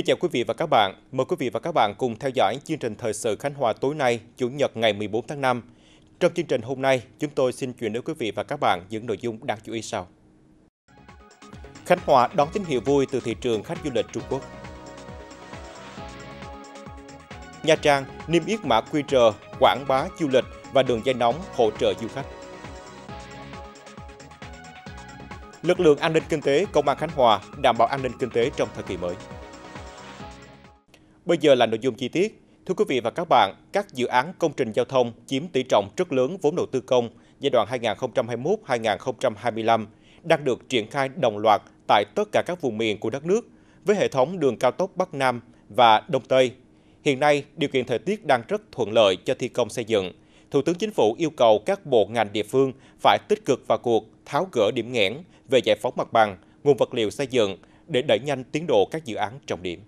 Kính chào quý vị và các bạn. Mời quý vị và các bạn cùng theo dõi chương trình Thời sự Khánh Hòa tối nay, Chủ nhật ngày 14 tháng 5. Trong chương trình hôm nay, chúng tôi xin chuyển đến quý vị và các bạn những nội dung đáng chú ý sau. Khánh Hòa đón tín hiệu vui từ thị trường khách du lịch Trung Quốc. Nha Trang niêm yết mã QR quảng bá du lịch và đường dây nóng hỗ trợ du khách. Lực lượng an ninh kinh tế Công an Khánh Hòa đảm bảo an ninh kinh tế trong thời kỳ mới. Bây giờ là nội dung chi tiết. Thưa quý vị và các bạn, các dự án công trình giao thông chiếm tỷ trọng rất lớn vốn đầu tư công giai đoạn 2021-2025 đang được triển khai đồng loạt tại tất cả các vùng miền của đất nước với hệ thống đường cao tốc Bắc Nam và Đông Tây. Hiện nay, điều kiện thời tiết đang rất thuận lợi cho thi công xây dựng. Thủ tướng Chính phủ yêu cầu các bộ ngành địa phương phải tích cực vào cuộc tháo gỡ điểm nghẽn về giải phóng mặt bằng, nguồn vật liệu xây dựng để đẩy nhanh tiến độ các dự án trọng điểm.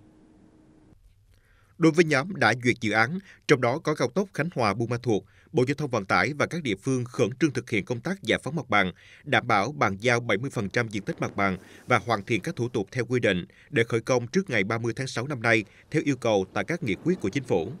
Đối với nhóm đã duyệt dự án, trong đó có cao tốc Khánh Hòa Buôn Ma Thuột, Bộ Giao thông Vận tải và các địa phương khẩn trương thực hiện công tác giải phóng mặt bằng, đảm bảo bàn giao 70% diện tích mặt bằng và hoàn thiện các thủ tục theo quy định để khởi công trước ngày 30 tháng 6 năm nay theo yêu cầu tại các nghị quyết của chính phủ.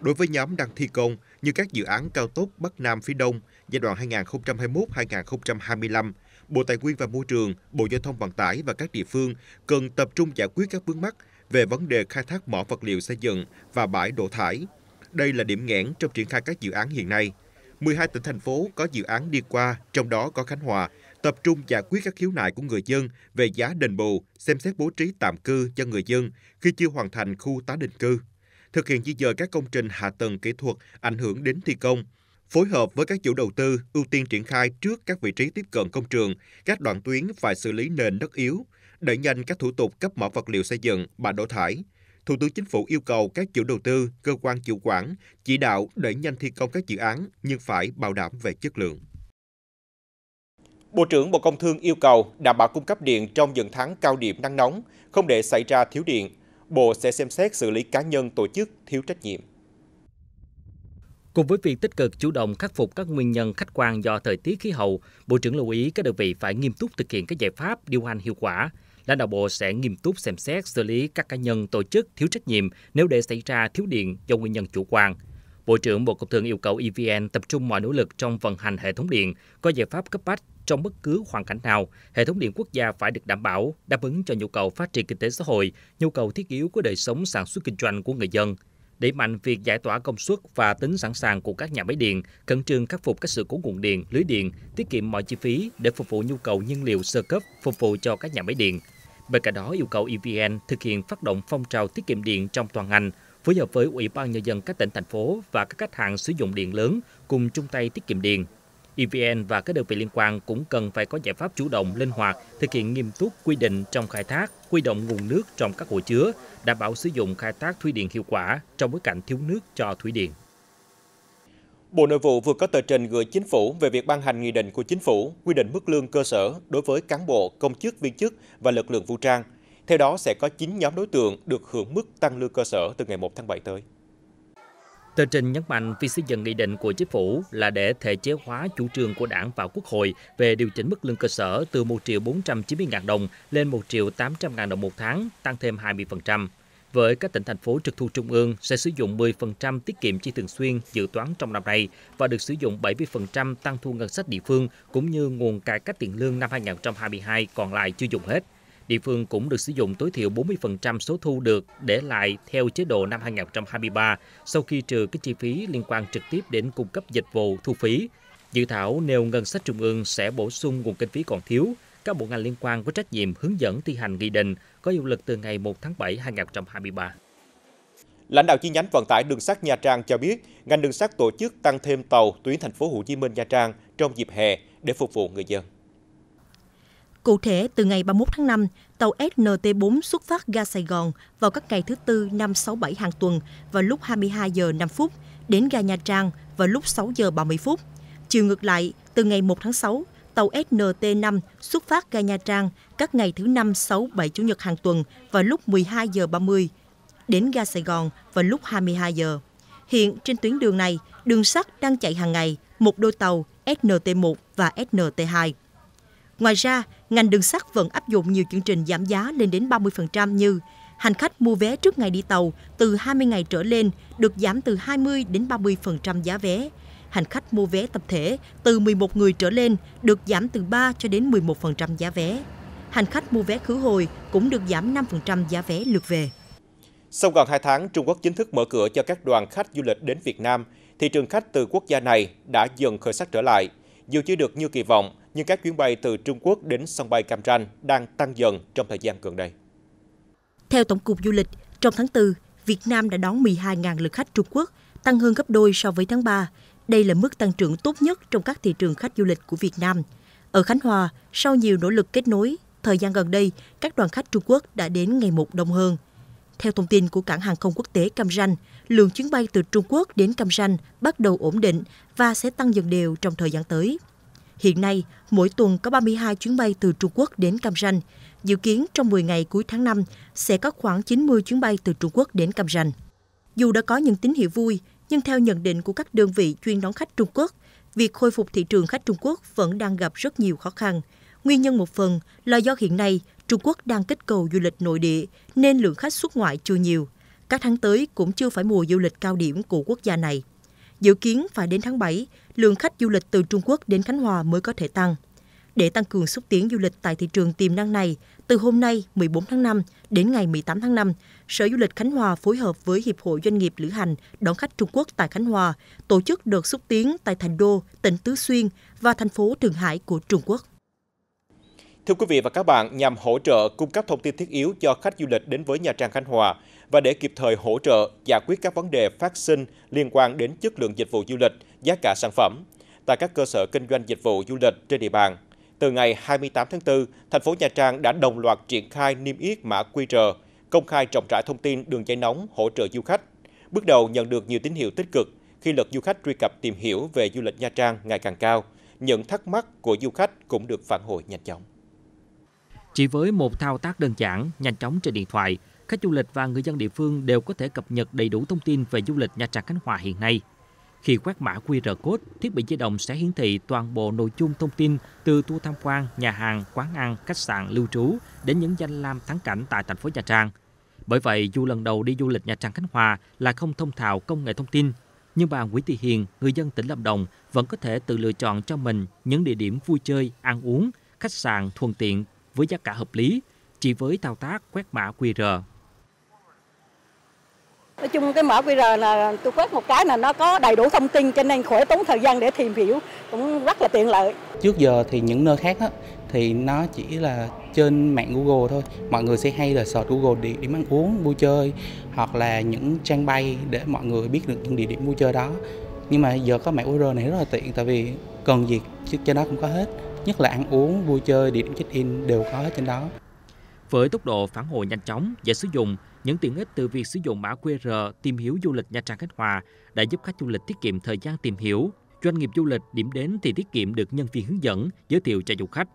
Đối với nhóm đang thi công như các dự án cao tốc Bắc Nam phía Đông giai đoạn 2021-2025, Bộ Tài nguyên và Môi trường, Bộ Giao thông Vận tải và các địa phương cần tập trung giải quyết các vướng mắc về vấn đề khai thác mỏ vật liệu xây dựng và bãi đổ thải. Đây là điểm nghẽn trong triển khai các dự án hiện nay. 12 tỉnh thành phố có dự án đi qua, trong đó có Khánh Hòa, tập trung giải quyết các khiếu nại của người dân về giá đền bù, xem xét bố trí tạm cư cho người dân khi chưa hoàn thành khu tái định cư, thực hiện di dời các công trình hạ tầng kỹ thuật ảnh hưởng đến thi công, phối hợp với các chủ đầu tư ưu tiên triển khai trước các vị trí tiếp cận công trường, các đoạn tuyến phải xử lý nền đất yếu, đẩy nhanh các thủ tục cấp mỏ vật liệu xây dựng và đổ thải. Thủ tướng Chính phủ yêu cầu các chủ đầu tư, cơ quan chủ quản chỉ đạo đẩy nhanh thi công các dự án nhưng phải bảo đảm về chất lượng. Bộ trưởng Bộ Công Thương yêu cầu đảm bảo cung cấp điện trong những tháng cao điểm nắng nóng, không để xảy ra thiếu điện. Bộ sẽ xem xét xử lý cá nhân tổ chức thiếu trách nhiệm. Cùng với việc tích cực chủ động khắc phục các nguyên nhân khách quan do thời tiết khí hậu, Bộ trưởng lưu ý các đơn vị phải nghiêm túc thực hiện các giải pháp điều hành hiệu quả, lãnh đạo bộ sẽ nghiêm túc xem xét xử lý các cá nhân tổ chức thiếu trách nhiệm nếu để xảy ra thiếu điện do nguyên nhân chủ quan. Bộ trưởng Bộ Công Thương yêu cầu EVN tập trung mọi nỗ lực trong vận hành hệ thống điện, có giải pháp cấp bách trong bất cứ hoàn cảnh nào, hệ thống điện quốc gia phải được đảm bảo, đáp ứng cho nhu cầu phát triển kinh tế xã hội, nhu cầu thiết yếu của đời sống sản xuất kinh doanh của người dân. Để mạnh việc giải tỏa công suất và tính sẵn sàng của các nhà máy điện, khẩn trương khắc phục các sự cố nguồn điện, lưới điện, tiết kiệm mọi chi phí để phục vụ nhu cầu nhiên liệu sơ cấp phục vụ cho các nhà máy điện. Bên cạnh đó, yêu cầu EVN thực hiện phát động phong trào tiết kiệm điện trong toàn ngành, phối hợp với Ủy ban Nhân dân các tỉnh, thành phố và các khách hàng sử dụng điện lớn cùng chung tay tiết kiệm điện. EVN và các đơn vị liên quan cũng cần phải có giải pháp chủ động, linh hoạt, thực hiện nghiêm túc quy định trong khai thác, quy động nguồn nước trong các hồ chứa, đảm bảo sử dụng khai thác thủy điện hiệu quả trong bối cảnh thiếu nước cho thủy điện. Bộ Nội vụ vừa có tờ trình gửi chính phủ về việc ban hành nghị định của chính phủ quy định mức lương cơ sở đối với cán bộ, công chức, viên chức và lực lượng vũ trang. Theo đó sẽ có 9 nhóm đối tượng được hưởng mức tăng lương cơ sở từ ngày 1 tháng 7 tới. Tờ trình nhấn mạnh việc xây dựng nghị định của chính phủ là để thể chế hóa chủ trương của Đảng và Quốc hội về điều chỉnh mức lương cơ sở từ 1 490 000 đồng lên 1 800 000 đồng một tháng, tăng thêm 20% với các tỉnh thành phố trực thuộc trung ương sẽ sử dụng 10% tiết kiệm chi thường xuyên dự toán trong năm nay và được sử dụng 70% tăng thu ngân sách địa phương cũng như nguồn cải cách tiền lương năm 2022 còn lại chưa dùng hết. Địa phương cũng được sử dụng tối thiểu 40% số thu được để lại theo chế độ năm 2023 sau khi trừ các chi phí liên quan trực tiếp đến cung cấp dịch vụ thu phí. Dự thảo nêu ngân sách trung ương sẽ bổ sung nguồn kinh phí còn thiếu, các bộ ngành liên quan có trách nhiệm hướng dẫn thi hành nghị định có hiệu lực từ ngày 1 tháng 7 năm 2023. Lãnh đạo chi nhánh vận tải đường sắt Nha Trang cho biết, ngành đường sắt tổ chức tăng thêm tàu tuyến thành phố Hồ Chí Minh Nha Trang trong dịp hè để phục vụ người dân. Cụ thể, từ ngày 31 tháng 5, tàu SNT4 xuất phát ga Sài Gòn vào các ngày thứ Tư, 5, 6, 7 hàng tuần vào lúc 22 giờ 5 phút, đến ga Nha Trang vào lúc 6 giờ 30 phút. Chiều ngược lại, từ ngày 1 tháng 6, tàu SNT5 xuất phát ga Nha Trang các ngày thứ Năm, sáu, bảy Chủ nhật hàng tuần vào lúc 12 giờ 30 đến ga Sài Gòn vào lúc 22 giờ. Hiện trên tuyến đường này, đường sắt đang chạy hàng ngày một đôi tàu SNT1 và SNT2. Ngoài ra, ngành đường sắt vẫn áp dụng nhiều chương trình giảm giá lên đến 30% như hành khách mua vé trước ngày đi tàu từ 20 ngày trở lên được giảm từ 20 đến 30% giá vé, hành khách mua vé tập thể từ 11 người trở lên được giảm từ 3 cho đến 11% giá vé. Hành khách mua vé khứ hồi cũng được giảm 5% giá vé lượt về. Sau gần 2 tháng, Trung Quốc chính thức mở cửa cho các đoàn khách du lịch đến Việt Nam. Thị trường khách từ quốc gia này đã dần khởi sắc trở lại. Dù chưa được như kỳ vọng, nhưng các chuyến bay từ Trung Quốc đến sân bay Cam Ranh đang tăng dần trong thời gian gần đây. Theo Tổng cục Du lịch, trong tháng 4, Việt Nam đã đón 12.000 lượt khách Trung Quốc, tăng hơn gấp đôi so với tháng 3, đây là mức tăng trưởng tốt nhất trong các thị trường khách du lịch của Việt Nam. Ở Khánh Hòa, sau nhiều nỗ lực kết nối, thời gian gần đây, các đoàn khách Trung Quốc đã đến ngày một đông hơn. Theo thông tin của cảng hàng không quốc tế Cam Ranh, lượng chuyến bay từ Trung Quốc đến Cam Ranh bắt đầu ổn định và sẽ tăng dần đều trong thời gian tới. Hiện nay, mỗi tuần có 32 chuyến bay từ Trung Quốc đến Cam Ranh. Dự kiến trong 10 ngày cuối tháng 5 sẽ có khoảng 90 chuyến bay từ Trung Quốc đến Cam Ranh. Dù đã có những tín hiệu vui, nhưng theo nhận định của các đơn vị chuyên đón khách Trung Quốc, việc khôi phục thị trường khách Trung Quốc vẫn đang gặp rất nhiều khó khăn. Nguyên nhân một phần là do hiện nay Trung Quốc đang kích cầu du lịch nội địa nên lượng khách xuất ngoại chưa nhiều. Các tháng tới cũng chưa phải mùa du lịch cao điểm của quốc gia này. Dự kiến phải đến tháng 7, lượng khách du lịch từ Trung Quốc đến Khánh Hòa mới có thể tăng. Để tăng cường xúc tiến du lịch tại thị trường tiềm năng này, từ hôm nay 14 tháng 5 đến ngày 18 tháng 5, Sở Du lịch Khánh Hòa phối hợp với Hiệp hội Doanh nghiệp Lữ hành đón khách Trung Quốc tại Khánh Hòa tổ chức đợt xúc tiến tại Thành Đô, tỉnh Tứ Xuyên và thành phố Thượng Hải của Trung Quốc. Thưa quý vị và các bạn, nhằm hỗ trợ cung cấp thông tin thiết yếu cho khách du lịch đến với nhà Trang Khánh Hòa và để kịp thời hỗ trợ giải quyết các vấn đề phát sinh liên quan đến chất lượng dịch vụ du lịch, giá cả sản phẩm tại các cơ sở kinh doanh dịch vụ du lịch trên địa bàn, từ ngày 28 tháng 4, thành phố Nha Trang đã đồng loạt triển khai niêm yết mã QR, công khai rộng rãi thông tin đường dây nóng hỗ trợ du khách. Bước đầu nhận được nhiều tín hiệu tích cực khi lượt du khách truy cập tìm hiểu về du lịch Nha Trang ngày càng cao. Những thắc mắc của du khách cũng được phản hồi nhanh chóng. Chỉ với một thao tác đơn giản, nhanh chóng trên điện thoại, khách du lịch và người dân địa phương đều có thể cập nhật đầy đủ thông tin về du lịch Nha Trang Khánh Hòa hiện nay. Khi quét mã QR code, thiết bị di động sẽ hiển thị toàn bộ nội dung thông tin từ tour tham quan, nhà hàng, quán ăn, khách sạn, lưu trú đến những danh lam thắng cảnh tại thành phố Nha Trang. Bởi vậy, dù lần đầu đi du lịch Nha Trang Khánh Hòa là không thông thạo công nghệ thông tin, nhưng bà Nguyễn Thị Hiền, người dân tỉnh Lâm Đồng, vẫn có thể tự lựa chọn cho mình những địa điểm vui chơi, ăn uống, khách sạn thuận tiện với giá cả hợp lý chỉ với thao tác quét mã QR. Nói chung cái mã QR là tôi quét một cái là nó có đầy đủ thông tin cho nên khỏi tốn thời gian để tìm hiểu cũng rất là tiện lợi. Trước giờ thì những nơi khác đó, thì nó chỉ là trên mạng Google thôi. Mọi người sẽ hay là search Google địa điểm ăn uống, vui chơi hoặc là những trang bay để mọi người biết được những địa điểm vui chơi đó. Nhưng mà giờ có mạng QR này rất là tiện tại vì cần gì trên đó cũng có hết. Nhất là ăn uống, vui chơi, địa điểm check-in đều có hết trên đó. Với tốc độ phản hồi nhanh chóng, dễ sử dụng, những tiện ích từ việc sử dụng mã QR tìm hiểu du lịch Nha Trang Khánh Hòa đã giúp khách du lịch tiết kiệm thời gian tìm hiểu. Doanh nghiệp du lịch điểm đến thì tiết kiệm được nhân viên hướng dẫn, giới thiệu cho du khách.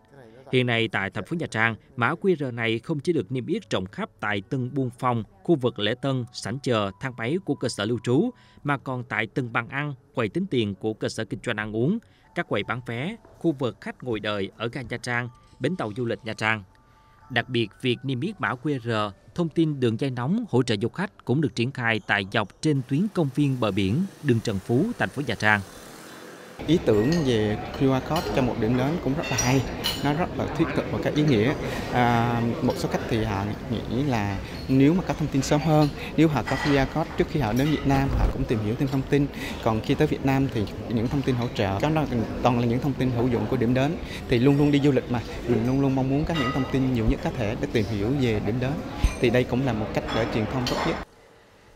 Hiện nay tại thành phố Nha Trang, mã QR này không chỉ được niêm yết rộng khắp tại từng Buôn phòng, khu vực lễ tân, sảnh chờ, thang máy của cơ sở lưu trú, mà còn tại từng bàn ăn, quầy tính tiền của cơ sở kinh doanh ăn uống, các quầy bán vé, khu vực khách ngồi đợi ở ga Nha Trang, bến tàu du lịch Nha Trang. Đặc biệt, việc niêm yết mã QR, thông tin đường dây nóng hỗ trợ du khách cũng được triển khai tại dọc trên tuyến công viên bờ biển đường Trần Phú, thành phố Nha Trang ý tưởng về QR code cho một điểm đến cũng rất là hay nó rất là thiết thực và có ý nghĩa à, một số cách thì họ nghĩ là nếu mà có thông tin sớm hơn nếu họ có QR code trước khi họ đến Việt Nam họ cũng tìm hiểu thêm thông tin còn khi tới Việt Nam thì những thông tin hỗ trợ đó là toàn là những thông tin hữu dụng của điểm đến thì luôn luôn đi du lịch mà mình luôn luôn mong muốn có những thông tin nhiều nhất có thể để tìm hiểu về điểm đến thì đây cũng là một cách để truyền thông tốt nhất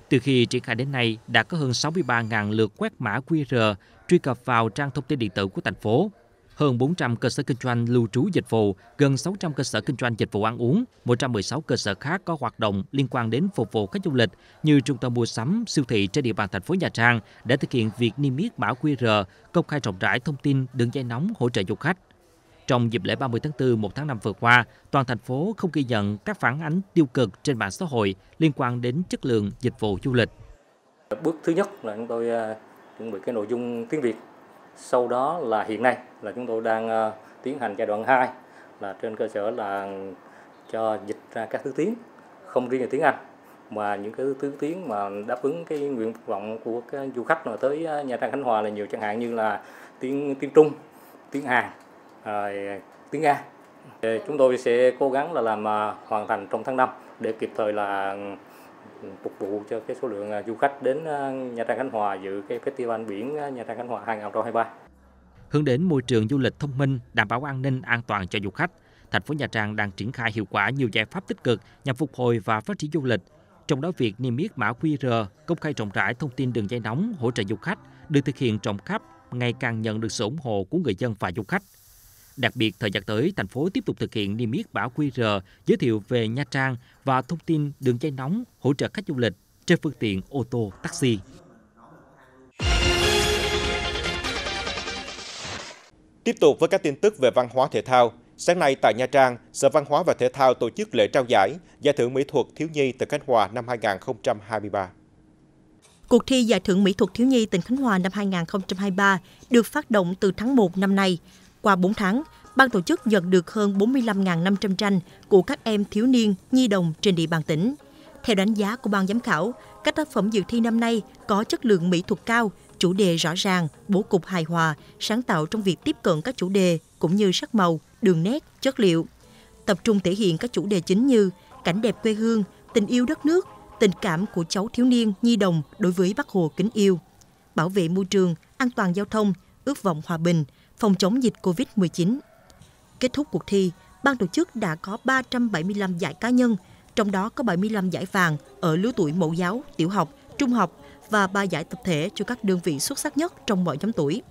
từ khi triển khai đến nay, đã có hơn 63.000 lượt quét mã QR truy cập vào trang thông tin điện tử của thành phố. Hơn 400 cơ sở kinh doanh lưu trú dịch vụ, gần 600 cơ sở kinh doanh dịch vụ ăn uống, 116 cơ sở khác có hoạt động liên quan đến phục vụ khách du lịch như trung tâm mua sắm, siêu thị trên địa bàn thành phố Nha Trang đã thực hiện việc niêm yết mã QR, công khai rộng rãi thông tin đường dây nóng hỗ trợ du khách. Trong dịp lễ 30 tháng 4, 1 tháng 5 vừa qua, toàn thành phố không ghi nhận các phản ánh tiêu cực trên mạng xã hội liên quan đến chất lượng dịch vụ du lịch. Bước thứ nhất là chúng tôi à, chuẩn bị cái nội dung tiếng Việt. Sau đó là hiện nay là chúng tôi đang ờ, tiến hành giai đoạn 2 là trên cơ sở là cho dịch ra các thứ tiếng không riêng là tiếng Anh mà những cái thứ tiếng mà đáp ứng cái nguyện vọng của các du khách mà tới ờ, Nha Trang Khánh Hòa là nhiều chẳng hạn như là tiếng tiếng Trung, tiếng Hàn, rồi ờ, tiếng Nga. Chúng tôi sẽ cố gắng là làm hoàn thành trong tháng 5 để kịp thời là phục vụ cho cái số lượng à, du khách đến à, Nha Trang Khánh Hòa dự cái festival biển à, Nha Trang Khánh Hòa 2023. Hướng đến môi trường du lịch thông minh, đảm bảo an ninh an toàn cho du khách, thành phố Nha Trang đang triển khai hiệu quả nhiều giải pháp tích cực nhằm phục hồi và phát triển du lịch, trong đó việc niêm yết mã QR, công khai rộng rãi thông tin đường dây nóng hỗ trợ du khách được thực hiện rộng khắp, ngày càng nhận được sự ủng hộ của người dân và du khách. Đặc biệt, thời gian tới, thành phố tiếp tục thực hiện niêm yết mã QR giới thiệu về Nha Trang và thông tin đường dây nóng hỗ trợ khách du lịch trên phương tiện ô tô, taxi. Tiếp tục với các tin tức về văn hóa thể thao. Sáng nay tại Nha Trang, Sở Văn hóa và Thể thao tổ chức lễ trao giải Giải thưởng Mỹ thuật Thiếu nhi từ Khánh Hòa năm 2023. Cuộc thi Giải thưởng Mỹ thuật Thiếu nhi tỉnh Khánh Hòa năm 2023 được phát động từ tháng 1 năm nay qua 4 tháng, ban tổ chức nhận được hơn 45.500 tranh của các em thiếu niên, nhi đồng trên địa bàn tỉnh. Theo đánh giá của ban giám khảo, các tác phẩm dự thi năm nay có chất lượng mỹ thuật cao, chủ đề rõ ràng, bố cục hài hòa, sáng tạo trong việc tiếp cận các chủ đề cũng như sắc màu, đường nét, chất liệu. Tập trung thể hiện các chủ đề chính như cảnh đẹp quê hương, tình yêu đất nước, tình cảm của cháu thiếu niên, nhi đồng đối với Bác Hồ kính yêu, bảo vệ môi trường, an toàn giao thông, ước vọng hòa bình – phòng chống dịch COVID-19. Kết thúc cuộc thi, ban tổ chức đã có 375 giải cá nhân, trong đó có 75 giải vàng ở lứa tuổi mẫu giáo, tiểu học, trung học và 3 giải tập thể cho các đơn vị xuất sắc nhất trong mọi nhóm tuổi.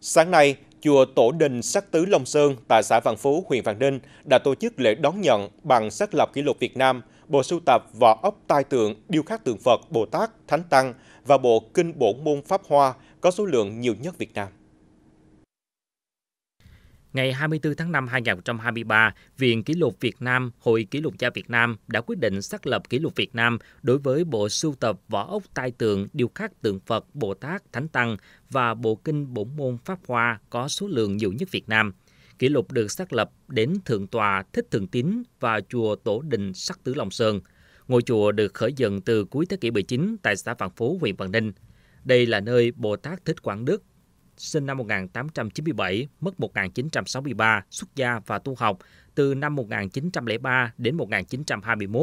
Sáng nay, chùa Tổ Đình Sắc Tứ Long Sơn tại xã Vạn Phú, huyện Vạn Ninh đã tổ chức lễ đón nhận bằng xác lập kỷ lục Việt Nam bộ sưu tập vỏ ốc tai tượng, điêu khắc tượng Phật, Bồ Tát, Thánh Tăng và bộ kinh bổn môn Pháp Hoa có số lượng nhiều nhất Việt Nam. Ngày 24 tháng 5 2023, Viện Kỷ lục Việt Nam, Hội Kỷ lục gia Việt Nam đã quyết định xác lập Kỷ lục Việt Nam đối với bộ sưu tập vỏ ốc tai tượng, điêu khắc tượng Phật, Bồ Tát, Thánh Tăng và bộ kinh bổn môn Pháp Hoa có số lượng nhiều nhất Việt Nam. Kỷ lục được xác lập đến Thượng tòa Thích Thượng Tín và chùa Tổ Đình Sắc tứ Long Sơn. Ngôi chùa được khởi dựng từ cuối thế kỷ 19 tại xã Vạn Phú, huyện Bằng Ninh. Đây là nơi Bồ Tát Thích Quảng Đức sinh năm 1897, mất 1963, xuất gia và tu học từ năm 1903 đến 1921.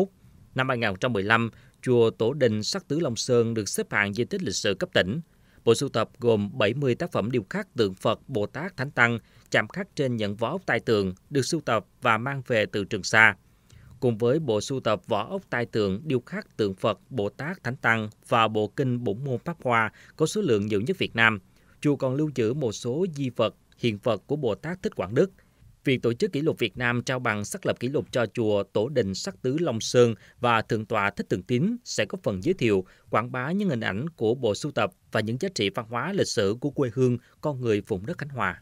Năm 2015, chùa Tổ Đình Sắc Tứ Long Sơn được xếp hạng di tích lịch sử cấp tỉnh. Bộ sưu tập gồm 70 tác phẩm điêu khắc tượng Phật, Bồ Tát, Thánh Tăng, chạm khắc trên những vỏ ốc tai tượng được sưu tập và mang về từ Trường Sa. Cùng với bộ sưu tập vỏ ốc tai tượng điêu khắc tượng Phật, Bồ Tát, Thánh Tăng và bộ kinh bổn môn Pháp Hoa có số lượng nhiều nhất Việt Nam – chùa còn lưu trữ một số di vật, hiện vật của Bồ Tát Thích Quảng Đức. Việc tổ chức kỷ lục Việt Nam trao bằng xác lập kỷ lục cho chùa Tổ đình Sắc Tứ Long Sơn và Thượng tọa Thích Tường Tín sẽ có phần giới thiệu, quảng bá những hình ảnh của bộ sưu tập và những giá trị văn hóa lịch sử của quê hương con người vùng đất Khánh Hòa.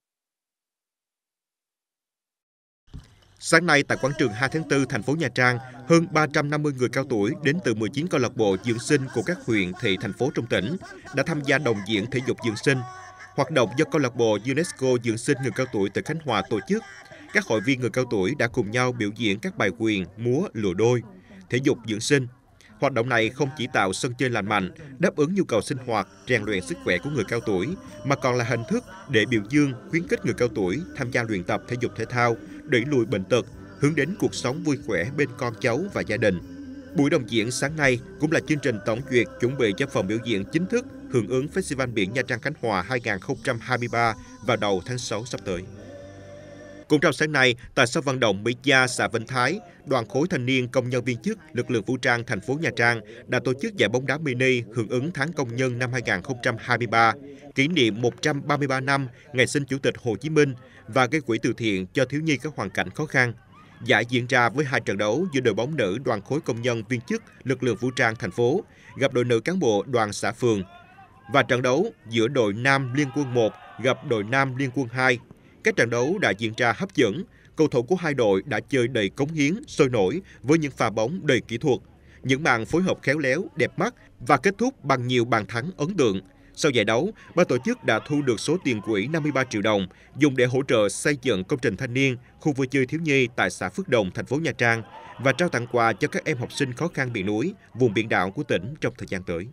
Sáng nay tại quảng trường 2 tháng 4 thành phố Nha Trang, hơn 350 người cao tuổi đến từ 19 câu lạc bộ dưỡng sinh của các huyện, thị, thành phố trong tỉnh đã tham gia đồng diễn thể dục dưỡng sinh Hoạt động do câu lạc bộ UNESCO dưỡng sinh người cao tuổi tỉnh Khánh Hòa tổ chức, các hội viên người cao tuổi đã cùng nhau biểu diễn các bài quyền, múa, lùa đôi, thể dục dưỡng sinh. Hoạt động này không chỉ tạo sân chơi lành mạnh, đáp ứng nhu cầu sinh hoạt, rèn luyện sức khỏe của người cao tuổi, mà còn là hình thức để biểu dương, khuyến khích người cao tuổi tham gia luyện tập thể dục thể thao, đẩy lùi bệnh tật, hướng đến cuộc sống vui khỏe bên con cháu và gia đình. Buổi đồng diễn sáng nay cũng là chương trình tổng duyệt chuẩn bị cho phần biểu diễn chính thức hưởng ứng Festival Biển Nha Trang Khánh Hòa 2023 vào đầu tháng 6 sắp tới. Cũng trong sáng nay, tại sân vận động Mỹ Gia, xã Vĩnh Thái, đoàn khối thanh niên công nhân viên chức lực lượng vũ trang thành phố Nha Trang đã tổ chức giải bóng đá mini hưởng ứng tháng công nhân năm 2023, kỷ niệm 133 năm ngày sinh Chủ tịch Hồ Chí Minh và gây quỹ từ thiện cho thiếu nhi các hoàn cảnh khó khăn. Giải diễn ra với hai trận đấu giữa đội bóng nữ đoàn khối công nhân viên chức lực lượng vũ trang thành phố gặp đội nữ cán bộ đoàn xã phường và trận đấu giữa đội nam Liên quân 1 gặp đội nam Liên quân 2. Các trận đấu đã diễn ra hấp dẫn, cầu thủ của hai đội đã chơi đầy cống hiến, sôi nổi với những pha bóng đầy kỹ thuật. Những màn phối hợp khéo léo, đẹp mắt và kết thúc bằng nhiều bàn thắng ấn tượng. Sau giải đấu, ban tổ chức đã thu được số tiền quỹ 53 triệu đồng dùng để hỗ trợ xây dựng công trình thanh niên, khu vui chơi thiếu nhi tại xã Phước Đồng, thành phố Nha Trang và trao tặng quà cho các em học sinh khó khăn miền núi, vùng biển đảo của tỉnh trong thời gian tới.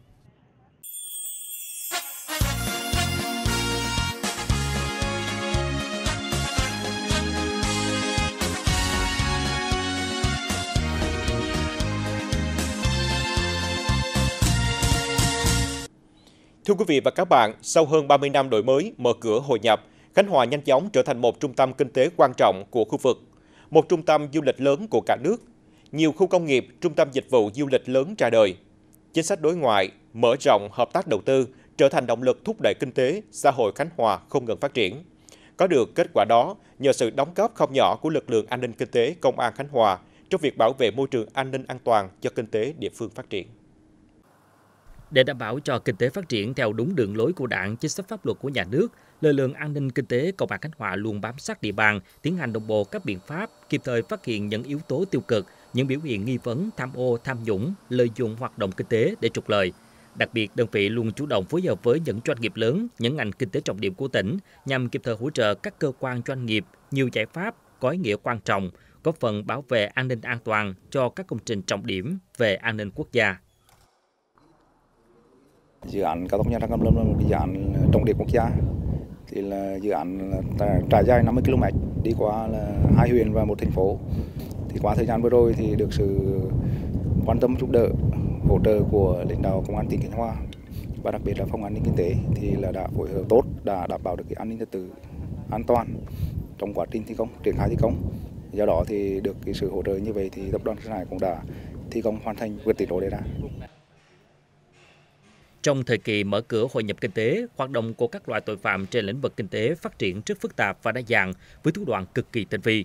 Thưa quý vị và các bạn, sau hơn 30 năm đổi mới, mở cửa hội nhập, Khánh Hòa nhanh chóng trở thành một trung tâm kinh tế quan trọng của khu vực, một trung tâm du lịch lớn của cả nước. Nhiều khu công nghiệp, trung tâm dịch vụ du lịch lớn ra đời. Chính sách đối ngoại, mở rộng hợp tác đầu tư trở thành động lực thúc đẩy kinh tế, xã hội Khánh Hòa không ngừng phát triển. Có được kết quả đó nhờ sự đóng góp không nhỏ của lực lượng an ninh kinh tế Công an Khánh Hòa trong việc bảo vệ môi trường an ninh an toàn cho kinh tế địa phương phát triển. Để đảm bảo cho kinh tế phát triển theo đúng đường lối của đảng, chính sách pháp luật của nhà nước, lực lượng an ninh kinh tế Công an Khánh Hòa luôn bám sát địa bàn, tiến hành đồng bộ các biện pháp, kịp thời phát hiện những yếu tố tiêu cực, những biểu hiện nghi vấn tham ô, tham nhũng, lợi dụng hoạt động kinh tế để trục lợi. Đặc biệt, đơn vị luôn chủ động phối hợp với những doanh nghiệp lớn, những ngành kinh tế trọng điểm của tỉnh nhằm kịp thời hỗ trợ các cơ quan doanh nghiệp nhiều giải pháp có ý nghĩa quan trọng, góp phần bảo vệ an ninh an toàn cho các công trình trọng điểm về an ninh quốc gia dự án cao tốc Nha Trang Cam Lâm là một dự án trọng điểm quốc gia thì là dự án trải dài 50 km đi qua là hai huyện và một thành phố thì qua thời gian vừa rồi thì được sự quan tâm giúp đỡ hỗ trợ của lãnh đạo công an tỉnh Khánh Hòa và đặc biệt là phòng an ninh kinh tế thì là đã phối hợp tốt đã đảm bảo được cái an ninh trật tự an toàn trong quá trình thi công triển khai thi công do đó thì được cái sự hỗ trợ như vậy thì tập đoàn Sơn Hải cũng đã thi công hoàn thành vượt tiến độ đề ra trong thời kỳ mở cửa hội nhập kinh tế, hoạt động của các loại tội phạm trên lĩnh vực kinh tế phát triển rất phức tạp và đa dạng với thủ đoạn cực kỳ tinh vi.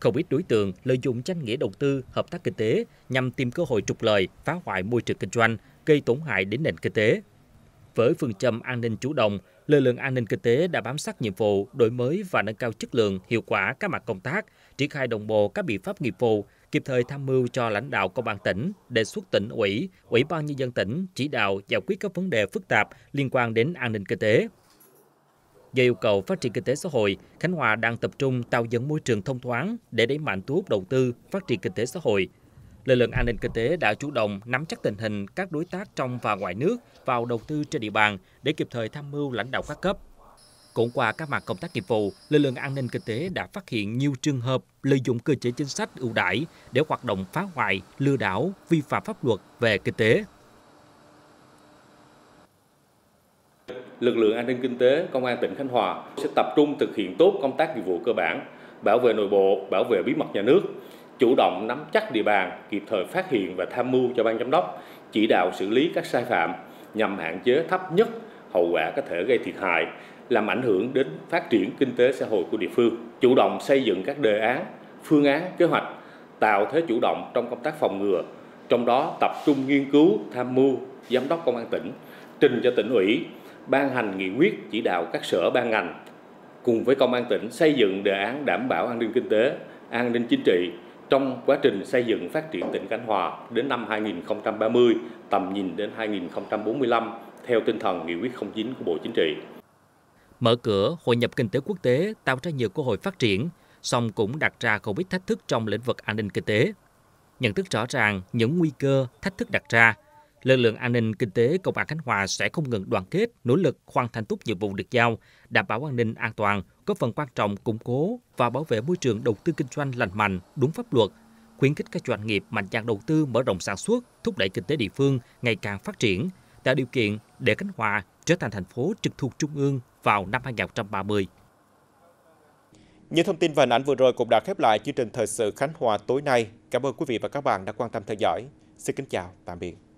Không ít đối tượng lợi dụng danh nghĩa đầu tư, hợp tác kinh tế nhằm tìm cơ hội trục lợi, phá hoại môi trường kinh doanh, gây tổn hại đến nền kinh tế. Với phương châm an ninh chủ động, lực lượng an ninh kinh tế đã bám sát nhiệm vụ, đổi mới và nâng cao chất lượng, hiệu quả các mặt công tác, triển khai đồng bộ các biện pháp nghiệp vụ, kịp thời tham mưu cho lãnh đạo công an tỉnh, đề xuất tỉnh ủy, ủy ban nhân dân tỉnh chỉ đạo giải quyết các vấn đề phức tạp liên quan đến an ninh kinh tế. Do yêu cầu phát triển kinh tế xã hội, Khánh Hòa đang tập trung tạo dựng môi trường thông thoáng để đẩy mạnh thu hút đầu tư, phát triển kinh tế xã hội. Lực lượng an ninh kinh tế đã chủ động nắm chắc tình hình các đối tác trong và ngoài nước vào đầu tư trên địa bàn để kịp thời tham mưu lãnh đạo các cấp, cũng qua các mặt công tác nghiệp vụ, lực lượng an ninh kinh tế đã phát hiện nhiều trường hợp lợi dụng cơ chế chính sách ưu đãi để hoạt động phá hoại, lừa đảo, vi phạm pháp luật về kinh tế. Lực lượng an ninh kinh tế Công an tỉnh Khánh Hòa sẽ tập trung thực hiện tốt công tác nghiệp vụ cơ bản, bảo vệ nội bộ, bảo vệ bí mật nhà nước, chủ động nắm chắc địa bàn, kịp thời phát hiện và tham mưu cho ban giám đốc chỉ đạo xử lý các sai phạm nhằm hạn chế thấp nhất hậu quả có thể gây thiệt hại làm ảnh hưởng đến phát triển kinh tế xã hội của địa phương. Chủ động xây dựng các đề án, phương án, kế hoạch tạo thế chủ động trong công tác phòng ngừa, trong đó tập trung nghiên cứu, tham mưu giám đốc công an tỉnh trình cho tỉnh ủy ban hành nghị quyết chỉ đạo các sở ban ngành cùng với công an tỉnh xây dựng đề án đảm bảo an ninh kinh tế, an ninh chính trị trong quá trình xây dựng phát triển tỉnh Khánh Hòa đến năm 2030, tầm nhìn đến 2045 theo tinh thần nghị quyết 09 của Bộ Chính trị. Mở cửa, hội nhập kinh tế quốc tế tạo ra nhiều cơ hội phát triển, song cũng đặt ra không ít thách thức trong lĩnh vực an ninh kinh tế. Nhận thức rõ ràng những nguy cơ, thách thức đặt ra, lực lượng an ninh kinh tế Công an Khánh Hòa sẽ không ngừng đoàn kết, nỗ lực hoàn thành tốt nhiệm vụ được giao, đảm bảo an ninh an toàn, góp phần quan trọng củng cố và bảo vệ môi trường đầu tư kinh doanh lành mạnh, đúng pháp luật, khuyến khích các doanh nghiệp mạnh dạn đầu tư mở rộng sản xuất, thúc đẩy kinh tế địa phương ngày càng phát triển – tạo điều kiện để Khánh Hòa trở thành thành phố trực thuộc Trung ương vào năm 2030. Những thông tin và hình ảnh vừa rồi cũng đã khép lại chương trình thời sự Khánh Hòa tối nay. Cảm ơn quý vị và các bạn đã quan tâm theo dõi. Xin kính chào, tạm biệt.